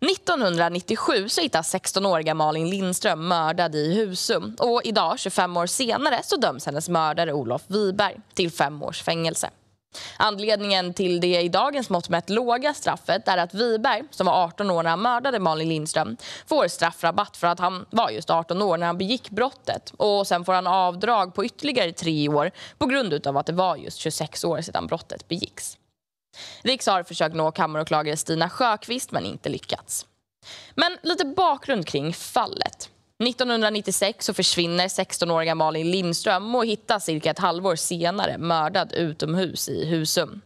1997 så hittas 16-åriga Malin Lindström mördad i Husum. Och idag, 25 år senare, så döms hennes mördare Olof Wiberg till fem års fängelse. Anledningen till det i dagens mått mätt låga straffet är att Wiberg, som var 18 år när han mördade Malin Lindström, får straffrabatt för att han var just 18 år när han begick brottet. Och Sen får han avdrag på ytterligare tre år på grund av att det var just 26 år sedan brottet begicks. Riks har försökt nå kammaråklagare Stina Sjöqvist men inte lyckats. Men lite bakgrund kring fallet. 1996 så försvinner 16-åriga Malin Lindström och hittas cirka ett halvår senare mördad utomhus i Husum.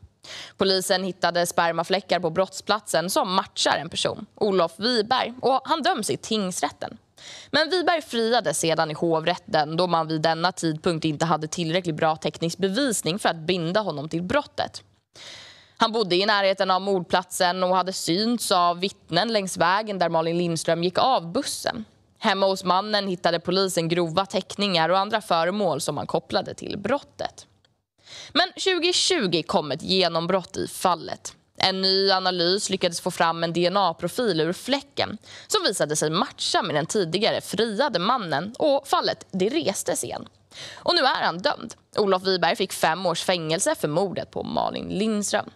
Polisen hittade spermafläckar på brottsplatsen som matchar en person, Olof Wiberg, och han döms i tingsrätten. Men Wiberg friades sedan i hovrätten då man vid denna tidpunkt inte hade tillräckligt bra teknisk bevisning för att binda honom till brottet. Han bodde i närheten av mordplatsen och hade synts av vittnen längs vägen där Malin Lindström gick av bussen. Hemma hos mannen hittade polisen grova teckningar och andra föremål som man kopplade till brottet. Men 2020 kom ett genombrott i fallet. En ny analys lyckades få fram en DNA-profil ur fläcken som visade sig matcha med den tidigare friade mannen och fallet det restes igen. Och nu är han dömd. Olof Wiberg fick fem års fängelse för mordet på Malin Lindström.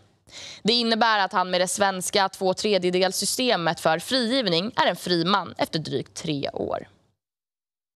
Det innebär att han med det svenska två tredjedelssystemet för frigivning är en fri man efter drygt tre år.